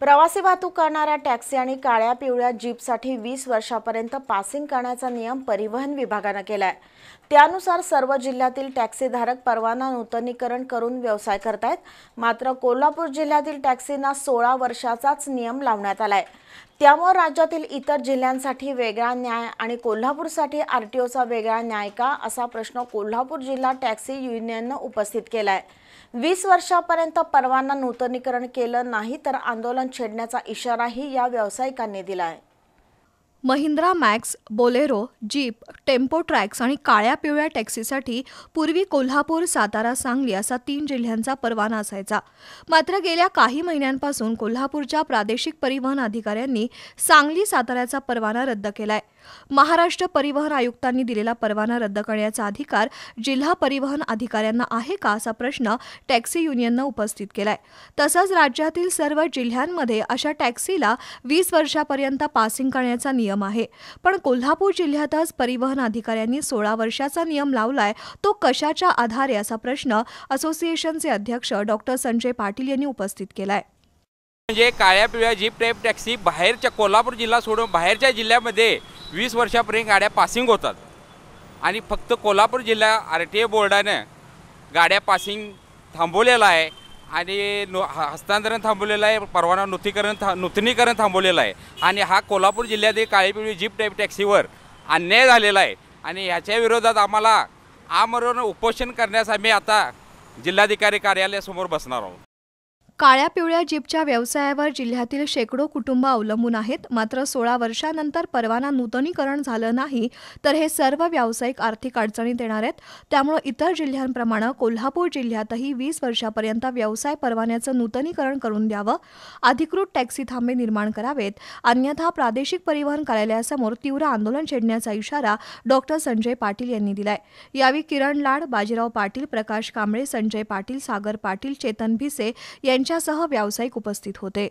प्रवासी वाहतूक करणाऱ्या टॅक्सी आणि काळ्या पिवळ्या जीपसाठी वीस वर्षापर्यंत पासिंग करण्याचा नियम परिवहन विभागानं केलाय त्यानुसार सर्व जिल्ह्यातील टॅक्सीधारक परवाना नूतनीकरण करून व्यवसाय करतायत मात्र कोल्हापूर जिल्ह्यातील टॅक्सींना सोळा वर्षाचाच नियम लावण्यात आलाय त्यामुळे राज्यातील इतर जिल्ह्यांसाठी वेगळा न्याय आणि कोल्हापूरसाठी आर टी ओचा वेगळा न्याय का असा प्रश्न कोल्हापूर जिल्हा टॅक्सी युनियननं उपस्थित केलाय वीस वर्षापर्यंत परवाना नूतनीकरण केलं नाही तर आंदोलन छेडण्याचा इशाराही या व्यावसायिकांनी दिला Mahindra Max Bolero jeep tempo Trax आणि काळ्या पिवळ्या टॅक्सीसाठी पूर्वी कोल्हापूर सातारा सांगली असा तीन जिल्ह्यांचा परवाना असायचा मात्र गेल्या काही महिन्यांपासून कोल्हापूरच्या प्रादेशिक परिवहन अधिकाऱ्यांनी सांगली साताऱ्याचा परवाना रद्द केलाय महाराष्ट्र परिवहन आयुक्तांनी दिलेला परवाना रद्द करण्याचा अधिकार जिल्हा परिवहन अधिकाऱ्यांना आहे का असा प्रश्न टॅक्सी युनियननं उपस्थित केलाय तसंच राज्यातील सर्व जिल्ह्यांमध्ये अशा टॅक्सीला वीस वर्षापर्यंत पासिंग करण्याचा नियम आहे पण कोल्हापूर जिल्ह्यातच परिवहन अधिकाऱ्यांनी सोळा वर्षाचा नियम लावलाय तो कशाच्या आधारे असा प्रश्न असोसिएशनचे अध्यक्ष डॉक्टर संजय पाटील यांनी उपस्थित केलाय म्हणजे काळ्या पिवळ्या जीप टाईप टॅक्सी बाहेरच्या कोल्हापूर जिल्हा सोडून बाहेरच्या जिल्ह्यामध्ये वीस वर्षापर्यंत गाड्या पासिंग होतात आणि फक्त कोल्हापूर जिल्हा आर टी ए बोर्डानं गाड्या पासिंग थांबवलेलं आहे आणि नो हस्तांतरण थांबवलेलं आहे परवाना नूतनीकरण था नूतनीकरण थांबवलेलं आहे आणि हा कोल्हापूर जिल्ह्यातील काळीपिळी जीप टाईप टॅक्सीवर अन्याय झालेला आहे आणि ह्याच्या विरोधात आम्हाला आमरण उपोषण करण्यास आम्ही आता जिल्हाधिकारी कार्यालयासमोर बसणार आहोत काळ्या पिवळ्या जीपच्या व्यवसायावर जिल्ह्यातील शेकडो कुटुंब अवलंबून आहेत मात्र सोळा वर्षानंतर परवाना नूतनीकरण झालं नाही तर हे सर्व व्यावसायिक आर्थिक अडचणीत येणार आहेत त्यामुळे इतर जिल्ह्यांप्रमाणे कोल्हापूर जिल्ह्यातही वीस वर्षापर्यंत व्यवसाय परवान्याचं नूतनीकरण करून द्यावं अधिकृत टॅक्सी थांबे निर्माण करावेत अन्यथा प्रादेशिक परिवहन कार्यालयासमोर तीव्र आंदोलन छेडण्याचा इशारा डॉक्टर संजय पाटील यांनी दिलाय यावेळी किरण लाड बाजीराव पाटील प्रकाश कांबळे संजय पाटील सागर पाटील चेतन भिसे यांच्या यांच्यासह व्यावसायिक उपस्थित होते